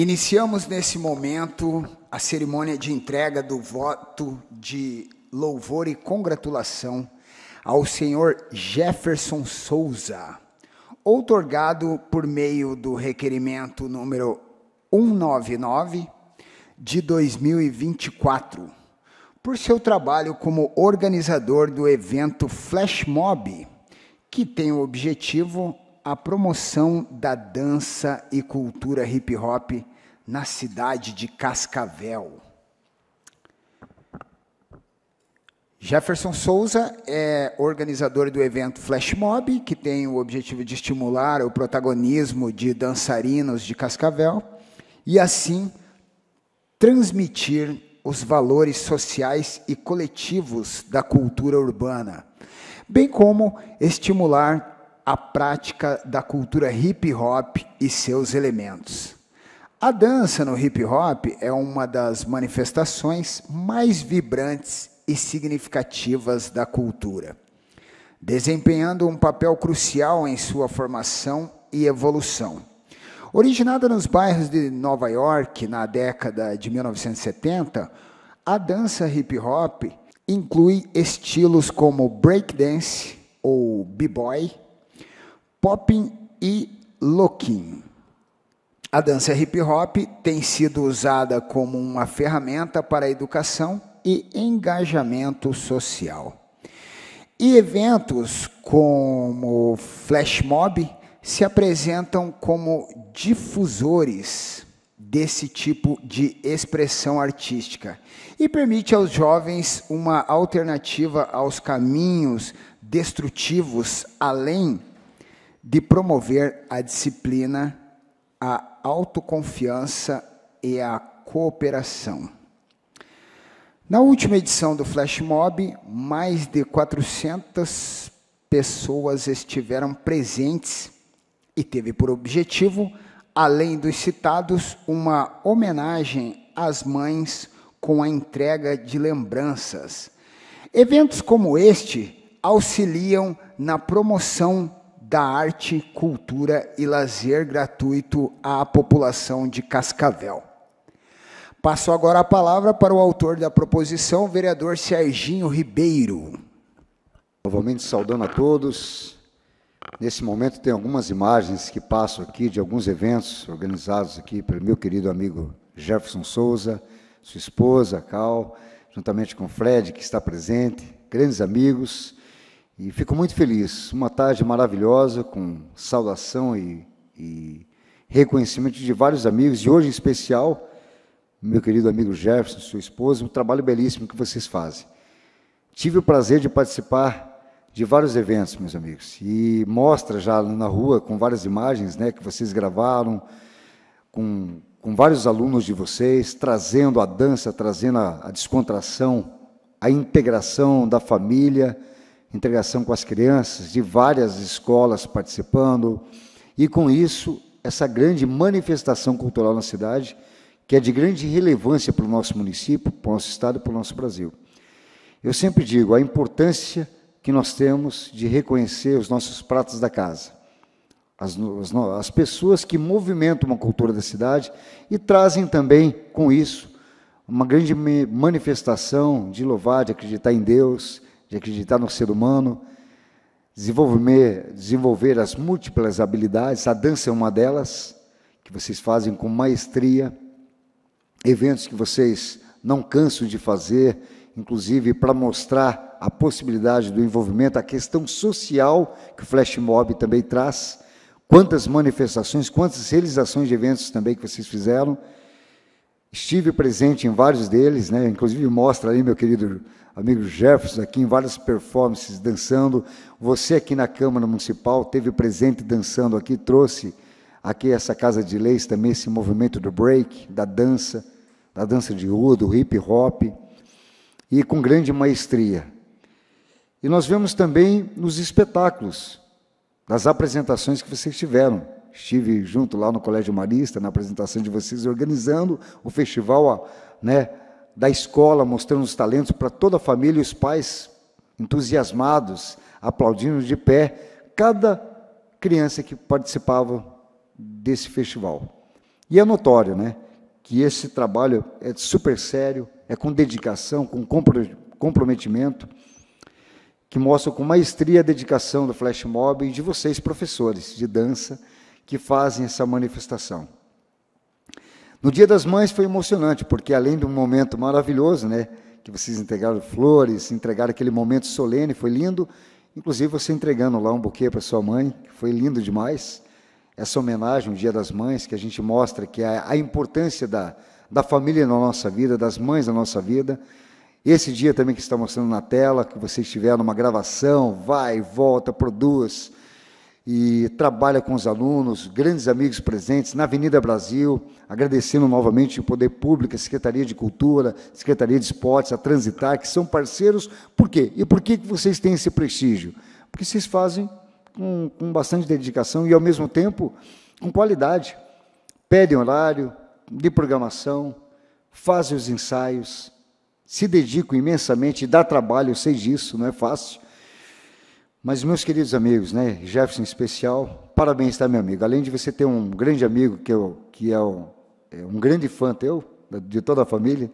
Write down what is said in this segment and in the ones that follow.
Iniciamos nesse momento a cerimônia de entrega do voto de louvor e congratulação ao senhor Jefferson Souza, outorgado por meio do requerimento número 199 de 2024, por seu trabalho como organizador do evento Flash Mob, que tem o objetivo a promoção da dança e cultura hip hop na cidade de Cascavel. Jefferson Souza é organizador do evento Flash Mob, que tem o objetivo de estimular o protagonismo de dançarinos de Cascavel e assim transmitir os valores sociais e coletivos da cultura urbana, bem como estimular a prática da cultura hip hop e seus elementos. A dança no hip hop é uma das manifestações mais vibrantes e significativas da cultura, desempenhando um papel crucial em sua formação e evolução. Originada nos bairros de Nova York na década de 1970, a dança hip hop inclui estilos como breakdance ou b-boy, popping e locking. A dança hip hop tem sido usada como uma ferramenta para educação e engajamento social. E eventos como flash mob se apresentam como difusores desse tipo de expressão artística e permite aos jovens uma alternativa aos caminhos destrutivos, além de promover a disciplina, a a autoconfiança e a cooperação. Na última edição do Flash Mob, mais de 400 pessoas estiveram presentes e teve por objetivo, além dos citados, uma homenagem às mães com a entrega de lembranças. Eventos como este auxiliam na promoção da arte, cultura e lazer gratuito à população de Cascavel. Passo agora a palavra para o autor da proposição, vereador Serginho Ribeiro. Novamente saudando a todos. Nesse momento tem algumas imagens que passo aqui de alguns eventos organizados aqui pelo meu querido amigo Jefferson Souza, sua esposa, Cal, juntamente com o Fred, que está presente, grandes amigos, e fico muito feliz. Uma tarde maravilhosa, com saudação e, e reconhecimento de vários amigos, e hoje em especial, meu querido amigo Jefferson, sua esposa, um trabalho belíssimo que vocês fazem. Tive o prazer de participar de vários eventos, meus amigos, e mostra já na rua, com várias imagens né, que vocês gravaram, com, com vários alunos de vocês, trazendo a dança, trazendo a, a descontração, a integração da família integração com as crianças de várias escolas participando, e com isso, essa grande manifestação cultural na cidade, que é de grande relevância para o nosso município, para o nosso estado e para o nosso Brasil. Eu sempre digo a importância que nós temos de reconhecer os nossos pratos da casa, as, as, as pessoas que movimentam a cultura da cidade e trazem também, com isso, uma grande manifestação de louvar, de acreditar em Deus, de acreditar no ser humano, desenvolver, desenvolver as múltiplas habilidades, a dança é uma delas, que vocês fazem com maestria, eventos que vocês não cansam de fazer, inclusive para mostrar a possibilidade do envolvimento, a questão social que o Flash Mob também traz, quantas manifestações, quantas realizações de eventos também que vocês fizeram. Estive presente em vários deles, né? inclusive mostra aí, meu querido amigo Jefferson, aqui em várias performances dançando. Você aqui na Câmara Municipal teve presente dançando aqui, trouxe aqui essa Casa de Leis também, esse movimento do break, da dança, da dança de rua, do hip hop, e com grande maestria. E nós vemos também nos espetáculos, nas apresentações que vocês tiveram estive junto lá no Colégio Marista, na apresentação de vocês, organizando o festival né, da escola, mostrando os talentos para toda a família, os pais entusiasmados, aplaudindo de pé cada criança que participava desse festival. E é notório né, que esse trabalho é super sério, é com dedicação, com comprometimento, que mostra com maestria a dedicação do Flash Mob e de vocês, professores de dança, que fazem essa manifestação. No Dia das Mães foi emocionante, porque além de um momento maravilhoso, né, que vocês entregaram flores, entregaram aquele momento solene, foi lindo, inclusive você entregando lá um buquê para sua mãe, foi lindo demais. Essa homenagem o Dia das Mães, que a gente mostra que a, é a importância da, da família na nossa vida, das mães na nossa vida. Esse dia também que está mostrando na tela, que você estiver numa gravação, vai, volta, produz, e trabalha com os alunos, grandes amigos presentes na Avenida Brasil, agradecendo novamente o Poder Público, a Secretaria de Cultura, Secretaria de Esportes, a Transitar, que são parceiros. Por quê? E por que vocês têm esse prestígio? Porque vocês fazem com, com bastante dedicação e, ao mesmo tempo, com qualidade. Pedem horário de programação, fazem os ensaios, se dedicam imensamente, dá trabalho, eu sei disso, não é fácil, mas, meus queridos amigos, né, Jefferson em especial, parabéns, tá, meu amigo? Além de você ter um grande amigo, que, eu, que é, um, é um grande fã teu, de toda a família,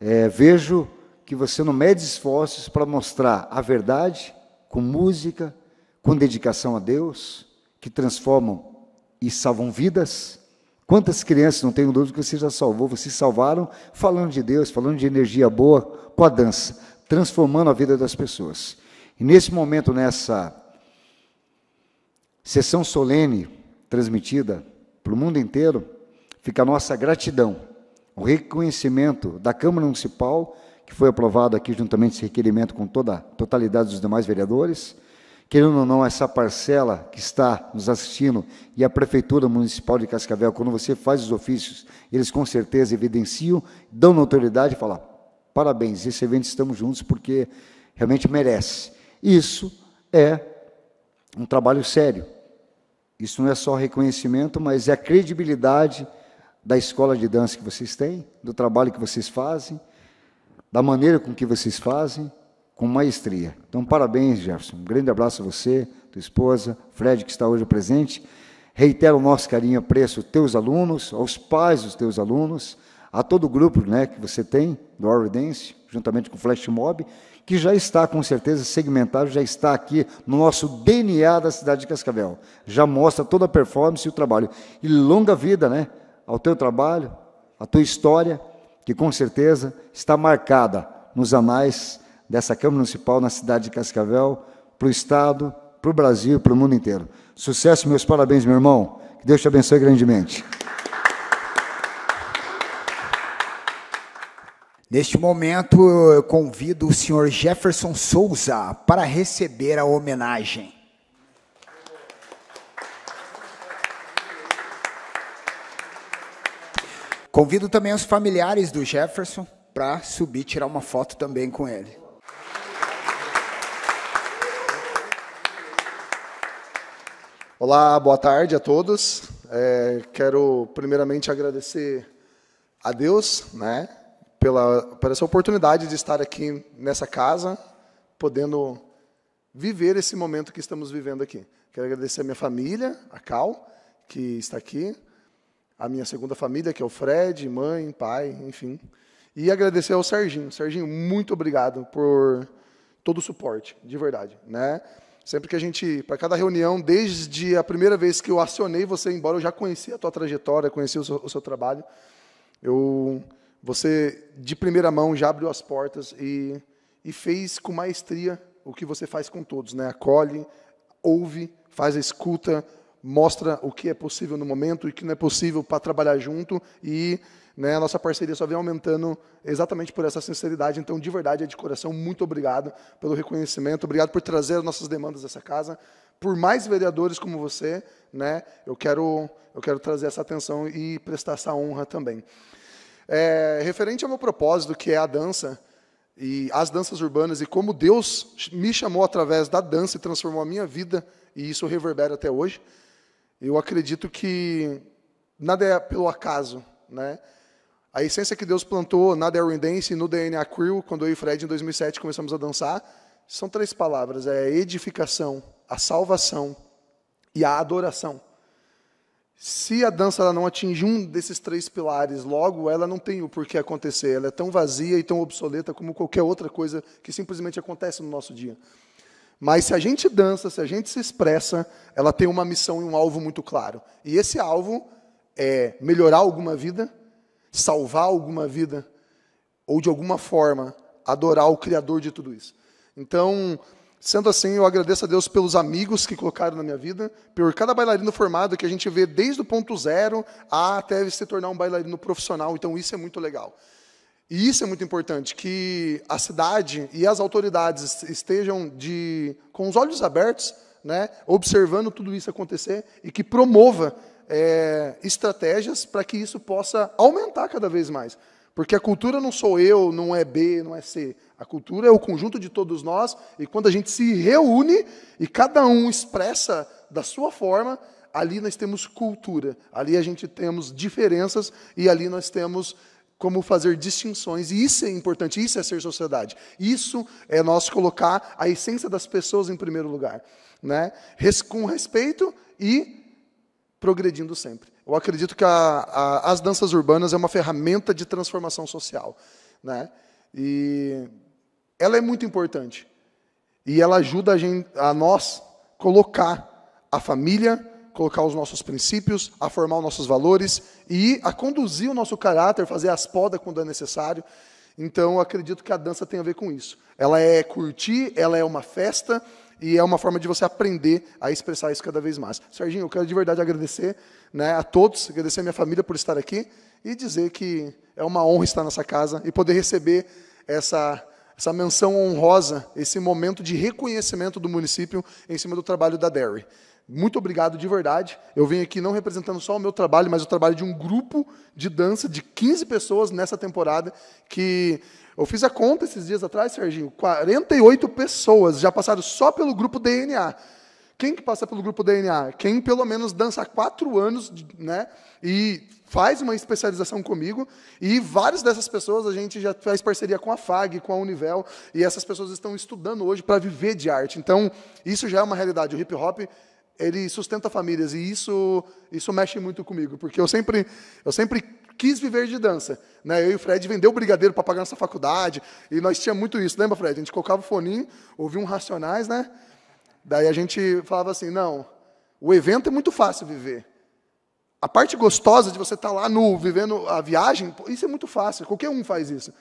é, vejo que você não mede esforços para mostrar a verdade com música, com dedicação a Deus, que transformam e salvam vidas. Quantas crianças, não tenho dúvida, que você já salvou, vocês salvaram falando de Deus, falando de energia boa, com a dança, transformando a vida das pessoas. E nesse momento, nessa sessão solene transmitida para o mundo inteiro, fica a nossa gratidão, o reconhecimento da Câmara Municipal, que foi aprovado aqui juntamente esse requerimento com toda a totalidade dos demais vereadores, querendo ou não, essa parcela que está nos assistindo e a Prefeitura Municipal de Cascavel, quando você faz os ofícios, eles com certeza evidenciam, dão notoriedade e falam, parabéns, esse evento estamos juntos porque realmente merece. Isso é um trabalho sério. Isso não é só reconhecimento, mas é a credibilidade da escola de dança que vocês têm, do trabalho que vocês fazem, da maneira com que vocês fazem, com maestria. Então, parabéns, Jefferson. Um grande abraço a você, tua esposa, Fred, que está hoje presente. Reitero o nosso carinho e apreço aos teus alunos, aos pais dos teus alunos, a todo o grupo né, que você tem do Our Dance juntamente com o Flash Mob, que já está com certeza segmentado, já está aqui no nosso DNA da cidade de Cascavel. Já mostra toda a performance e o trabalho. E longa vida, né? Ao teu trabalho, à tua história, que com certeza está marcada nos anais dessa Câmara Municipal na cidade de Cascavel, para o Estado, para o Brasil, para o mundo inteiro. Sucesso, meus parabéns, meu irmão. Que Deus te abençoe grandemente. Neste momento, eu convido o senhor Jefferson Souza para receber a homenagem. Convido também os familiares do Jefferson para subir e tirar uma foto também com ele. Olá, boa tarde a todos. É, quero primeiramente agradecer a Deus, né, pela, por essa oportunidade de estar aqui nessa casa, podendo viver esse momento que estamos vivendo aqui. Quero agradecer a minha família, a Cal, que está aqui, a minha segunda família, que é o Fred, mãe, pai, enfim. E agradecer ao Serginho. Serginho, muito obrigado por todo o suporte, de verdade, né? Sempre que a gente, para cada reunião, desde a primeira vez que eu acionei você, embora eu já conhecia a tua trajetória, conhecia o seu, o seu trabalho, eu você, de primeira mão, já abriu as portas e, e fez com maestria o que você faz com todos, né? Acolhe, ouve, faz a escuta, mostra o que é possível no momento e o que não é possível para trabalhar junto e né, a nossa parceria só vem aumentando exatamente por essa sinceridade. Então, de verdade, é de coração, muito obrigado pelo reconhecimento, obrigado por trazer as nossas demandas dessa casa. Por mais vereadores como você, né, eu, quero, eu quero trazer essa atenção e prestar essa honra também. É, referente ao meu propósito, que é a dança, e as danças urbanas, e como Deus me chamou através da dança e transformou a minha vida, e isso reverbera até hoje, eu acredito que nada é pelo acaso, né? A essência que Deus plantou na Darwin Dance e no DNA Crew, quando eu e Fred, em 2007, começamos a dançar, são três palavras, é a edificação, a salvação e a adoração. Se a dança ela não atinge um desses três pilares logo, ela não tem o porquê acontecer. Ela é tão vazia e tão obsoleta como qualquer outra coisa que simplesmente acontece no nosso dia. Mas se a gente dança, se a gente se expressa, ela tem uma missão e um alvo muito claro. E esse alvo é melhorar alguma vida, salvar alguma vida, ou de alguma forma adorar o Criador de tudo isso. Então, Sendo assim, eu agradeço a Deus pelos amigos que colocaram na minha vida, por cada bailarino formado que a gente vê desde o ponto zero até se tornar um bailarino profissional. Então, isso é muito legal. E isso é muito importante, que a cidade e as autoridades estejam de, com os olhos abertos, né, observando tudo isso acontecer e que promova é, estratégias para que isso possa aumentar cada vez mais. Porque a cultura não sou eu, não é B, não é C. A cultura é o conjunto de todos nós, e quando a gente se reúne e cada um expressa da sua forma, ali nós temos cultura, ali a gente temos diferenças e ali nós temos como fazer distinções, e isso é importante, isso é ser sociedade. Isso é nós colocar a essência das pessoas em primeiro lugar, né? com respeito e progredindo sempre. Eu acredito que a, a, as danças urbanas é uma ferramenta de transformação social, né? E ela é muito importante e ela ajuda a, gente, a nós colocar a família, colocar os nossos princípios, a formar os nossos valores e a conduzir o nosso caráter, fazer as podas quando é necessário. Então, eu acredito que a dança tem a ver com isso. Ela é curtir, ela é uma festa, e é uma forma de você aprender a expressar isso cada vez mais. Serginho, eu quero de verdade agradecer né, a todos, agradecer a minha família por estar aqui e dizer que é uma honra estar nessa casa e poder receber essa essa menção honrosa, esse momento de reconhecimento do município em cima do trabalho da Derry. Muito obrigado de verdade. Eu venho aqui não representando só o meu trabalho, mas o trabalho de um grupo de dança de 15 pessoas nessa temporada que eu fiz a conta esses dias atrás, Serginho, 48 pessoas já passaram só pelo grupo DNA. Quem que passa pelo grupo DNA? Quem pelo menos dança há quatro anos, né? E faz uma especialização comigo. E várias dessas pessoas a gente já faz parceria com a FAG, com a Univel. E essas pessoas estão estudando hoje para viver de arte. Então, isso já é uma realidade. O hip hop ele sustenta famílias e isso isso mexe muito comigo, porque eu sempre eu sempre quis viver de dança, né? Eu e o Fred vendeu o brigadeiro para pagar nossa faculdade e nós tinha muito isso, lembra Fred? A gente colocava o foninho, ouvia um racionais, né? Daí a gente falava assim, não, o evento é muito fácil viver. A parte gostosa de você estar tá lá nu, vivendo a viagem, isso é muito fácil, qualquer um faz isso.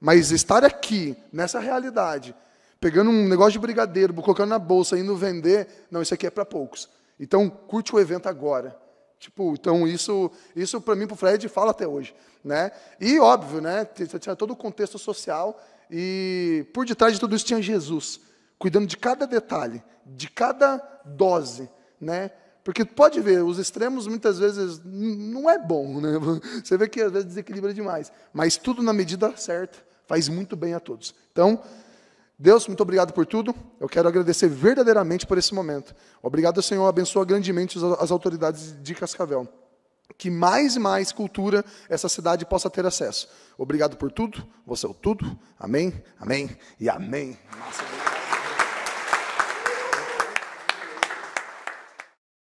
Mas estar aqui, nessa realidade, pegando um negócio de brigadeiro, colocando na bolsa, indo vender. Não, isso aqui é para poucos. Então, curte o evento agora. Tipo, então isso, isso para mim, para o Fred, fala até hoje. Né? E óbvio, né? tinha todo o contexto social e por detrás de tudo isso tinha Jesus, cuidando de cada detalhe, de cada dose. Né? Porque pode ver, os extremos muitas vezes não é bom. Né? Você vê que às vezes desequilibra demais. Mas tudo na medida certa faz muito bem a todos. Então, Deus, muito obrigado por tudo. Eu quero agradecer verdadeiramente por esse momento. Obrigado, Senhor. Abençoa grandemente as autoridades de Cascavel. Que mais e mais cultura essa cidade possa ter acesso. Obrigado por tudo. Você é o tudo. Amém, amém e amém. Nossa,